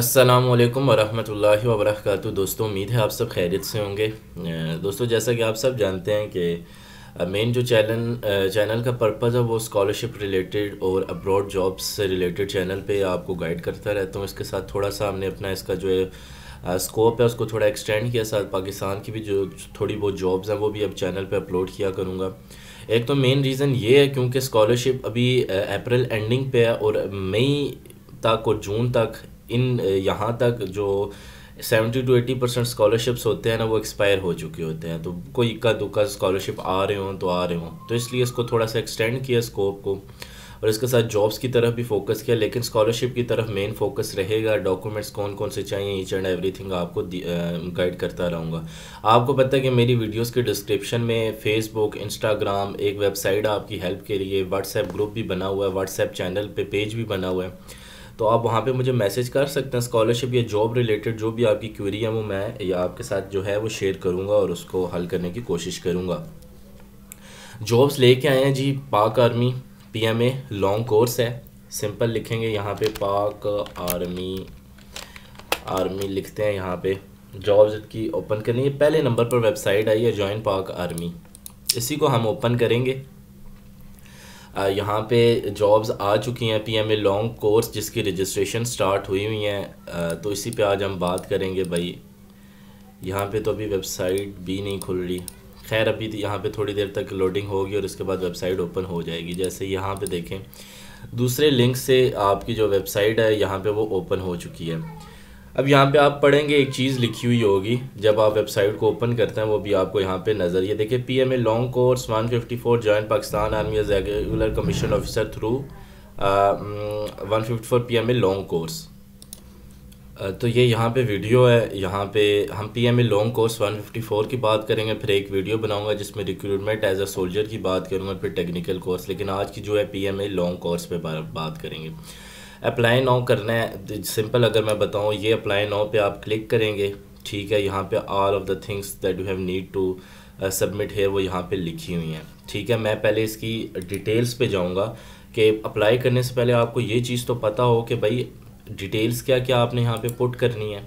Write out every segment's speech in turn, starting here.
अस्सलाम वालेकुम वरहमतुल्लाहि दोस्तों उम्मीद है आप सब खैरियत से होंगे दोस्तों जैसा कि आप सब जानते हैं कि मेन जो चैनल चैनल का पर्पज़ है वो स्कॉलरशिप रिलेटेड और अब्रॉड जॉब्स से रिलेटेड चैनल पे आपको गाइड करता रहता हूँ इसके साथ थोड़ा सा हमने अपना इसका जो है स्कोप है उसको थोड़ा एक्सटेंड किया साथ पाकिस्तान की भी जो थोड़ी बहुत जॉब्स हैं वो भी अब चैनल पर अपलोड किया करूँगा एक तो मेन रीज़न ये है क्योंकि स्कॉलरशिप अभी अप्रैल एंडिंग पे है और मई तक और जून तक इन यहाँ तक जो seventy to eighty percent scholarships होते हैं ना वो एक्सपायर हो चुके होते हैं तो कोई इक्का दुक्का स्कॉलरशिप आ रहे हों तो आ रहे हों तो इसलिए इसको थोड़ा सा एक्सटेंड किया स्कोप को और इसके साथ जॉब्स की तरफ भी फोकस किया लेकिन स्कॉलरशिप की तरफ मेन फोकस रहेगा डॉक्यूमेंट्स कौन कौन से चाहिए ईच एंड एवरीथिंग आपको गाइड करता रहूँगा आपको पता है कि मेरी वीडियोस के डिस्क्रिप्शन में फेसबुक इंस्टाग्राम एक वेबसाइट आपकी हेल्प के लिए व्हाट्सएप ग्रुप भी बना हुआ है व्हाट्सएप चैनल पे पेज भी बना हुआ है तो आप वहाँ पे मुझे मैसेज कर सकते हैं स्कॉलरशिप या जॉब रिलेटेड जो भी आपकी क्वेरी है वो मैं या आपके साथ जो है वो शेयर करूँगा और उसको हल करने की कोशिश करूँगा जॉब्स लेके आए हैं जी Pak army P long course है सिंपल लिखेंगे यहाँ पे पाक आर्मी आर्मी लिखते हैं यहाँ पे जॉब्स की ओपन करनी है पहले नंबर पर वेबसाइट आई है जॉइन पाक आर्मी इसी को हम ओपन करेंगे यहाँ पे जॉब्स आ चुकी हैं P M A long course जिसकी रजिस्ट्रेशन स्टार्ट हुई हुई हैं तो इसी पे आज हम बात करेंगे भाई यहाँ पे तो अभी वेबसाइट भी नहीं खुल रही खैर अभी तो यहाँ पे थोड़ी देर तक लोडिंग होगी और उसके बाद वेबसाइट ओपन हो जाएगी जैसे यहाँ पे देखें दूसरे लिंक से आपकी जो वेबसाइट है यहाँ पे वो ओपन हो चुकी है अब यहाँ पे आप पढ़ेंगे एक चीज़ लिखी हुई होगी जब आप वेबसाइट को ओपन करते हैं वो भी आपको यहाँ पे नज़र ये देखिए P M A long course one fifty four joint Pakistan army as regular commission officer through one fifty four P M A long course तो ये यहाँ पे वीडियो है यहाँ पे हम P M A long course 154 की बात करेंगे फिर एक वीडियो बनाऊँगा जिसमें रिक्रूटमेंट एज अ सोल्जर की बात करूँगा फिर टेक्निकल कोर्स लेकिन आज की जो है P M A long course पर बात करेंगे अप्लाई नाउ करना है सिंपल अगर मैं बताऊँ ये अप्लाई नाउ पे आप क्लिक करेंगे ठीक है यहाँ पे all of the things that you have need to submit है वो यहाँ पे लिखी हुई हैं ठीक है मैं पहले इसकी डिटेल्स पे जाऊँगा कि अप्लाई करने से पहले आपको ये चीज़ तो पता हो कि भाई डिटेल्स क्या क्या आपने यहाँ पे पुट करनी है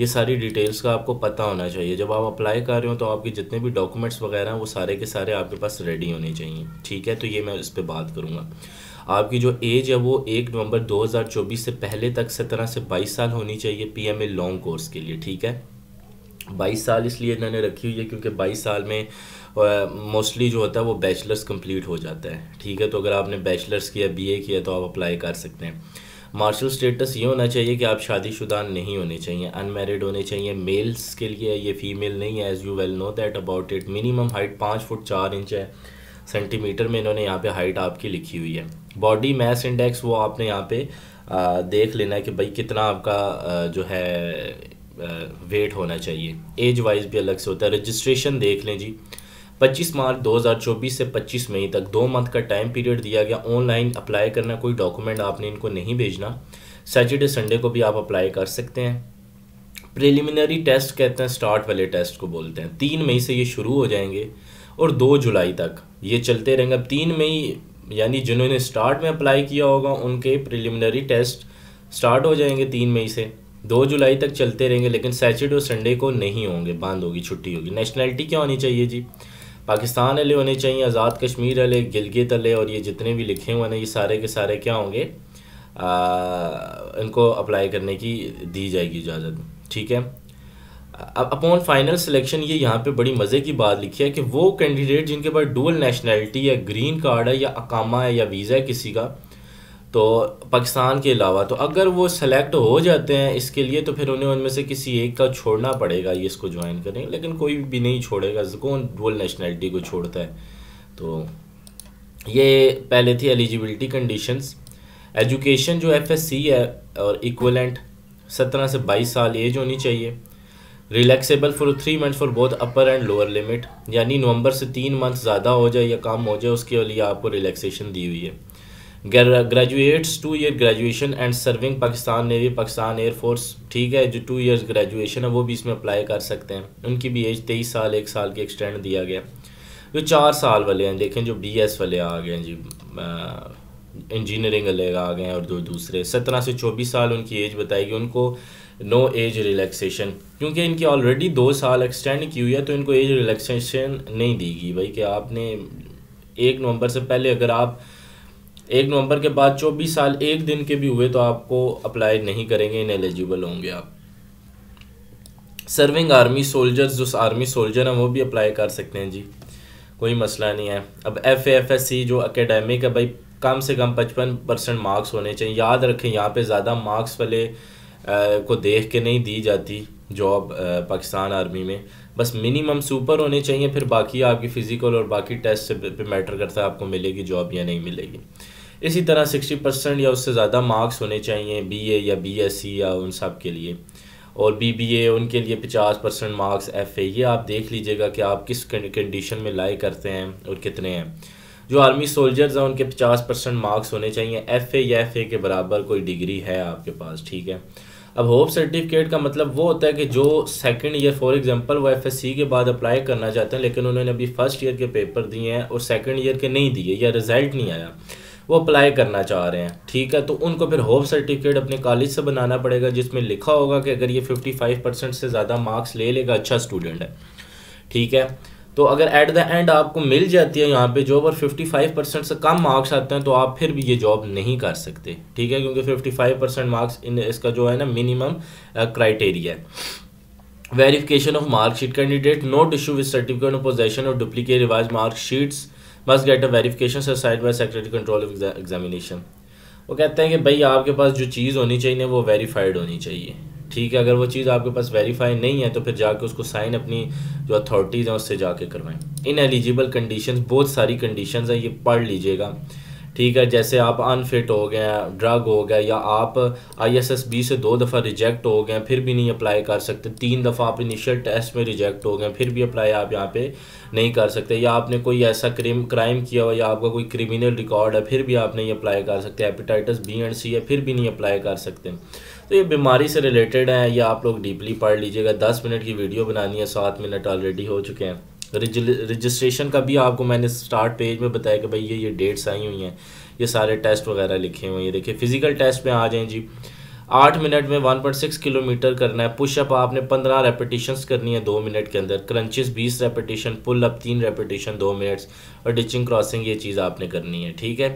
ये सारी डिटेल्स का आपको पता होना चाहिए जब आप अप्लाई कर रहे हो तो आपके जितने भी डॉक्यूमेंट्स वगैरह हैं वो सारे के सारे आपके पास रेडी होने चाहिए ठीक है तो ये मैं इस पर बात करूँगा आपकी जो एज है वो एक नवंबर 2024 से पहले तक सत्रह से बाईस साल होनी चाहिए पीएमए लॉन्ग कोर्स के लिए ठीक है बाईस साल इसलिए इन्होंने रखी हुई है क्योंकि बाईस साल में मोस्टली जो होता है वो बैचलर्स कंप्लीट हो जाता है ठीक है तो अगर आपने बैचलर्स किया बीए किया तो आप अप्लाई कर सकते हैं मार्शल स्टेटस ये होना चाहिए कि आप शादीशुदा नहीं होने चाहिए अनमेरिड होने चाहिए मेल्स के लिए ये फीमेल नहीं है as you well know that about it minimum height पाँच फुट चार इंच है सेंटीमीटर में इन्होंने यहाँ पे हाइट आपकी लिखी हुई है बॉडी मैस इंडेक्स वो आपने यहाँ पे आ, देख लेना है कि भाई कितना आपका आ, जो है वेट होना चाहिए एज वाइज भी अलग से होता है रजिस्ट्रेशन देख लें जी 25 मार्च 2024 से 25 मई तक दो मंथ का टाइम पीरियड दिया गया ऑनलाइन अप्लाई करना कोई डॉक्यूमेंट आपने इनको नहीं भेजना सैटरडे संडे को भी आप अप्लाई कर सकते हैं प्रिलिमिनरी टेस्ट कहते हैं स्टार्ट वाले टेस्ट को बोलते हैं तीन मई से ये शुरू हो जाएंगे और दो जुलाई तक ये चलते रहेंगे अब तीन मई यानी जिन्होंने स्टार्ट में अप्लाई किया होगा उनके प्रिलिमिनरी टेस्ट स्टार्ट हो जाएंगे तीन मई से दो जुलाई तक चलते रहेंगे लेकिन सैटरडे और संडे को नहीं होंगे बंद होगी छुट्टी होगी नेशनैलिटी क्या होनी चाहिए जी पाकिस्तान वाले होने चाहिए आज़ाद कश्मीर वाले गिलगित अले और ये जितने भी लिखे हुए हैं ये सारे के सारे क्या होंगे आ, इनको अप्लाई करने की दी जाएगी इजाज़त ठीक है अपॉन फाइनल सिलेक्शन ये यहाँ पे बड़ी मज़े की बात लिखी है कि वो कैंडिडेट जिनके पास डुअल नेशनैलिटी या ग्रीन कार्ड है या अकामा है या वीज़ा है किसी का तो पाकिस्तान के अलावा तो अगर वो सेलेक्ट हो जाते हैं इसके लिए तो फिर उन्हें उनमें से किसी एक का छोड़ना पड़ेगा ये इसको ज्वाइन करें लेकिन कोई भी नहीं छोड़ेगा कौन डुअल नेशनैलिटी को छोड़ता है तो ये पहले थी एलिजिबिलिटी कंडीशंस एजुकेशन जो एफएससी है और इक्वलेंट सत्रह से बाईस साल एज होनी चाहिए relaxable for three months for both upper and lower limit यानी नवंबर से तीन मंथ ज़्यादा हो जाए या कम हो जाए उसके लिए आपको रिलैक्सेशन दी हुई है graduates two year graduation and serving Pakistan navy Pakistan air force ठीक है जो टू ईयर्स ग्रेजुएशन है वो भी इसमें अप्लाई कर सकते हैं उनकी भी एज तेईस साल एक साल की एक्सटेंड दिया गया जो चार साल वाले हैं देखें जो बी एस वाले आ गए हैं जी आ, इंजीनियरिंग अलग आ गए हैं और दो दूसरे सत्रह से चौबीस साल उनकी एज बताएगी उनको नो एज रिलैक्सेशन क्योंकि इनकी ऑलरेडी दो साल एक्सटेंड की हुई है तो इनको एज रिलैक्सेशन नहीं देगी भाई कि आपने एक नवंबर से पहले अगर आप एक नवंबर के बाद चौबीस साल एक दिन के भी हुए तो आपको अप्लाई नहीं करेंगे इन एलिजिबल होंगे आप सर्विंग आर्मी सोल्जर्स जो आर्मी सोल्जर हैं वो भी अप्लाई कर सकते हैं जी कोई मसला नहीं है अब एफ एफ एस सी जो अकेडेमिक है भाई कम से कम पचपन परसेंट मार्क्स होने चाहिए याद रखें यहाँ पे ज़्यादा मार्क्स वाले को देख के नहीं दी जाती जॉब पाकिस्तान आर्मी में बस मिनिमम सुपर होने चाहिए फिर बाकी आपकी फ़िज़िकल और बाकी टेस्ट पे मैटर करता है आपको मिलेगी जॉब या नहीं मिलेगी इसी तरह सिक्सटी परसेंट या उससे ज़्यादा मार्क्स होने चाहिए बी ए या बी एस सी या उन सब के लिए और बी बी ए उनके लिए पचास परसेंट मार्क्स एफ ए ये आप देख लीजिएगा कि आप किस कंडीशन में लाए करते हैं और कितने हैं जो आर्मी सोल्जर्स हैं उनके पचास परसेंट मार्क्स होने चाहिए एफ ए या एफ ए के बराबर कोई डिग्री है आपके पास ठीक है अब होप सर्टिफिकेट का मतलब वो होता है कि जो सेकंड ईयर फॉर एग्जांपल वो एफ के बाद अप्लाई करना चाहते हैं लेकिन उन्होंने अभी फर्स्ट ईयर के पेपर दिए हैं और सेकंड ईयर के नहीं दिए या रिजल्ट नहीं आया वो अप्लाई करना चाह रहे हैं ठीक है तो उनको फिर होप सर्टिफिकेट अपने कॉलेज से बनाना पड़ेगा जिसमें लिखा होगा कि अगर ये फिफ्टी परसेंट से ज़्यादा मार्क्स ले लेगा अच्छा स्टूडेंट है ठीक है तो अगर एट द एंड आपको मिल जाती है यहाँ पे जॉब और 55 परसेंट से कम मार्क्स आते हैं तो आप फिर भी ये जॉब नहीं कर सकते ठीक है क्योंकि 55 परसेंट मार्क्स इन इसका जो है ना मिनिमम क्राइटेरिया uh, है verification of marksheet candidate not issue with certificate of possession और duplicate revise marksheets must get a verification side by secretary control of examination वो कहते हैं कि भाई आपके पास जो चीज़ होनी चाहिए वो वेरीफाइड होनी चाहिए ठीक है अगर वो चीज़ आपके पास वेरीफाई नहीं है तो फिर जाके उसको साइन अपनी जो अथॉरिटीज़ हैं उससे जाके करवाएं इन एलिजिबल कंडीशंस बहुत सारी कंडीशंस हैं ये पढ़ लीजिएगा ठीक है जैसे आप अनफिट हो गए ड्रग हो गए या आप आईएसएसबी से दो दफ़ा रिजेक्ट हो गए फिर भी नहीं अप्लाई कर सकते तीन दफ़ा आप इनिशियल टेस्ट में रिजेक्ट हो गए फिर भी अप्लाई आप यहाँ पे नहीं कर सकते या आपने कोई ऐसा क्रिम क्राइम किया हो या आपका कोई क्रिमिनल रिकॉर्ड है फिर भी आप नहीं अप्लाई कर सकते हेपेटाइटिस बी एंड सी है फिर भी नहीं अप्लाई कर सकते तो ये बीमारी से रिलेटेड है ये आप लोग डीपली पढ़ लीजिएगा दस मिनट की वीडियो बनानी है सात मिनट ऑलरेडी हो चुके हैं रजिस्ट्रेशन का भी आपको मैंने स्टार्ट पेज में बताया कि भाई ये ये डेट्स आई हुई हैं ये सारे टेस्ट वगैरह लिखे हुए हैं देखिए फिजिकल टेस्ट में आ जाएँ जी आठ मिनट में वन पॉइंट सिक्स किलोमीटर करना है पुशअप आपने पंद्रह रेपिटेशंस करनी है दो मिनट के अंदर क्रंचेस बीस रेपिटेशन पुल अप तीन रेपिटेशन दो मिनट्स और डिचिंग क्रॉसिंग ये चीज़ आपने करनी है ठीक है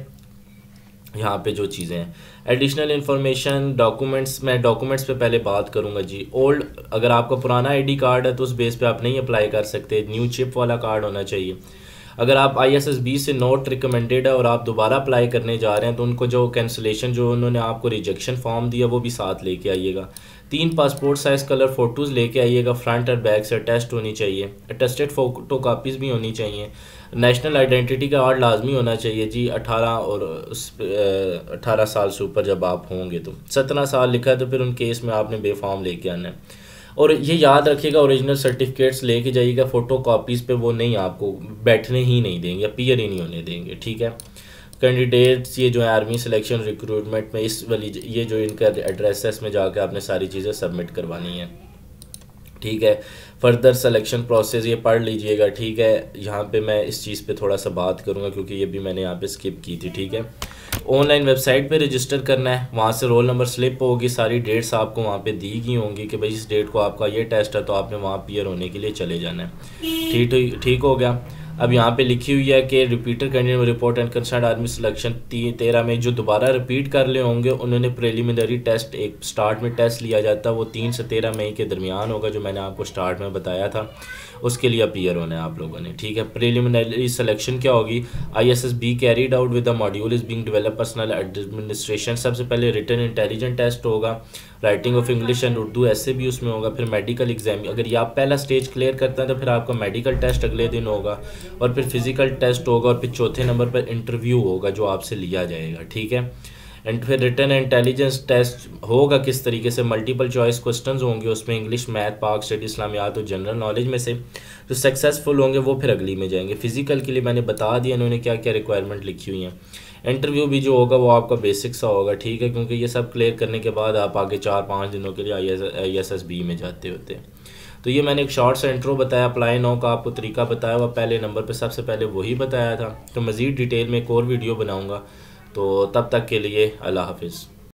यहाँ पे जो चीज़ें हैं एडिशनल इन्फॉर्मेशन डॉक्यूमेंट्स मैं डॉक्यूमेंट्स पे पहले बात करूँगा जी ओल्ड अगर आपका पुराना आईडी कार्ड है तो उस बेस पे आप नहीं अप्लाई कर सकते न्यू चिप वाला कार्ड होना चाहिए अगर आप आई एस एस बी से नॉट रिकमेंडेड है और आप दोबारा अप्लाई करने जा रहे हैं तो उनको जो कैंसलेशन जो उन्होंने आपको रिजेक्शन फॉर्म दिया वो भी साथ लेके आइएगा तीन पासपोर्ट साइज़ कलर फ़ोटोज़ लेके आइएगा फ्रंट और बैक से अटेस्ट होनी चाहिए अटेस्टेड फ़ोटो कापीज़ भी होनी चाहिए नेशनल आइडेंटिटी का कार्ड लाजमी होना चाहिए जी अठारह और अठारह साल से ऊपर जब आप होंगे तो सत्रह साल लिखा है तो फिर उन केस में आपने बेफॉर्म लेके आना है और ये याद रखिएगा ओरिजिनल सर्टिफिकेट्स लेके जाइएगा फ़ोटो कापीज़ पर वो नहीं आपको बैठने ही नहीं देंगे पियर ही नहीं होने देंगे ठीक है कैंडिडेट्स ये जो है आर्मी सिलेक्शन रिक्रूटमेंट में इस वाली ये जो इनका एड्रेस है इसमें जाकर आपने सारी चीज़ें सबमिट करवानी है ठीक है फर्दर सिलेक्शन प्रोसेस ये पढ़ लीजिएगा ठीक है यहाँ पे मैं इस चीज़ पे थोड़ा सा बात करूँगा क्योंकि ये भी मैंने यहाँ पे स्किप की थी ठीक है ऑनलाइन वेबसाइट पे रजिस्टर करना है वहाँ से रोल नंबर स्लिप होगी सारी डेट्स आपको वहाँ पे दी गई होंगी कि भाई इस डेट को आपका ये टेस्ट है तो आपने वहाँ पियर होने के लिए चले जाना है ठीक ठीक हो गया अब यहाँ पे लिखी हुई है कि repeater candidate report and concern army selection तेरह में जो दोबारा रिपीट कर ले होंगे उन्होंने प्रेलिमिनरी टेस्ट एक स्टार्ट में टेस्ट लिया जाता है वो तीन से तेरह मई के दरमियान होगा जो मैंने आपको स्टार्ट में बताया था उसके लिए अपियर होना है आप लोगों ने ठीक है प्रेलिमिनरी सिलेक्शन क्या होगी I S S B carried out with the module is being develop personal administration सबसे पहले रिटर्न इंटेलिजेंट टेस्ट होगा writing of English and Urdu ऐसे भी उसमें होगा फिर मेडिकल एग्जाम अगर ये आप पहला स्टेज क्लियर करते हैं तो फिर आपका मेडिकल टेस्ट अगले दिन होगा और फिर फिज़िकल टेस्ट होगा और फिर चौथे नंबर पर इंटरव्यू होगा जो आपसे लिया जाएगा ठीक है एंड फिर रिटर्न इंटेलिजेंस टेस्ट होगा किस तरीके से मल्टीपल चॉइस क्वेश्चंस होंगे उसमें इंग्लिश मैथ पाक स्टडी इस्लामियात और जनरल नॉलेज में से जो सक्सेसफुल होंगे वो फिर अगली में जाएंगे फिजिकल के लिए मैंने बता दिया इन्होंने क्या क्या रिक्वायरमेंट लिखी हुई हैं इंटरव्यू भी जो होगा वो आपका बेसिक सा होगा ठीक है क्योंकि ये सब क्लियर करने के बाद आप आगे चार पाँच दिनों के लिए आई एस एस बी में जाते होते हैं तो ये मैंने एक शॉर्ट सा इंट्रो बताया अप्लाई नो का आपको तरीका बताया हुआ पहले नंबर पर सबसे पहले वही बताया था तो मज़ीद डिटेल में एक और वीडियो बनाऊँगा तो तब तक के लिए अल्लाह हाफिज़